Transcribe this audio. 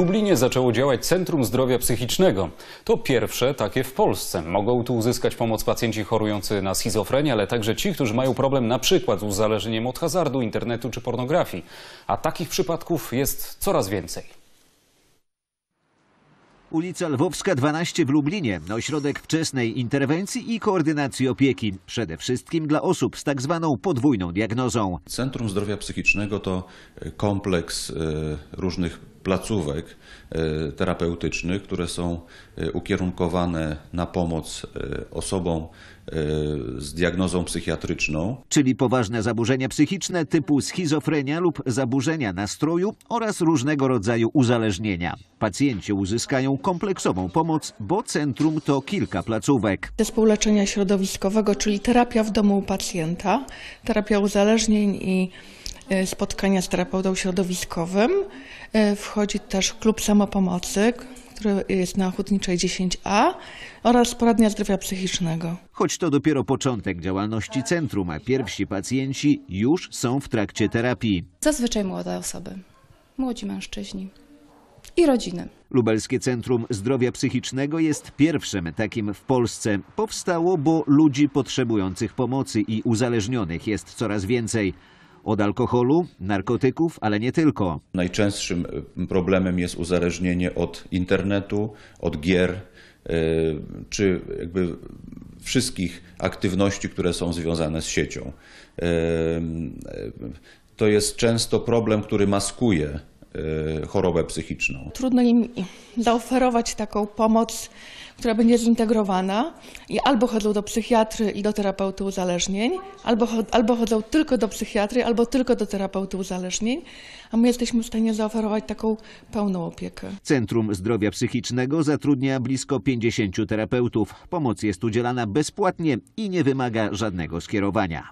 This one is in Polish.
Dublinie zaczęło działać Centrum Zdrowia Psychicznego. To pierwsze takie w Polsce. Mogą tu uzyskać pomoc pacjenci chorujący na schizofrenię, ale także ci, którzy mają problem na przykład z uzależnieniem od hazardu, internetu czy pornografii. A takich przypadków jest coraz więcej. Ulica Lwowska 12 w Lublinie. Ośrodek wczesnej interwencji i koordynacji opieki. Przede wszystkim dla osób z tak zwaną podwójną diagnozą. Centrum Zdrowia Psychicznego to e, kompleks e, różnych placówek e, terapeutycznych, które są e, ukierunkowane na pomoc e, osobom z diagnozą psychiatryczną. Czyli poważne zaburzenia psychiczne typu schizofrenia lub zaburzenia nastroju oraz różnego rodzaju uzależnienia. Pacjenci uzyskają kompleksową pomoc, bo centrum to kilka placówek. Zespół leczenia środowiskowego, czyli terapia w domu u pacjenta, terapia uzależnień i E, spotkania z terapeutą środowiskowym. E, wchodzi też klub samopomocy, który jest na Hutniczej 10A oraz poradnia zdrowia psychicznego. Choć to dopiero początek działalności centrum, a pierwsi pacjenci już są w trakcie terapii. Zazwyczaj młode osoby, młodzi mężczyźni i rodziny. Lubelskie Centrum Zdrowia Psychicznego jest pierwszym takim w Polsce. Powstało, bo ludzi potrzebujących pomocy i uzależnionych jest coraz więcej. Od alkoholu, narkotyków, ale nie tylko. Najczęstszym y, problemem jest uzależnienie od internetu, od gier, y, czy jakby wszystkich aktywności, które są związane z siecią. Y, to jest często problem, który maskuje Y, chorobę psychiczną. Trudno im zaoferować taką pomoc, która będzie zintegrowana i albo chodzą do psychiatry i do terapeuty uzależnień, albo, albo chodzą tylko do psychiatry, albo tylko do terapeuty uzależnień, a my jesteśmy w stanie zaoferować taką pełną opiekę. Centrum Zdrowia Psychicznego zatrudnia blisko 50 terapeutów. Pomoc jest udzielana bezpłatnie i nie wymaga żadnego skierowania.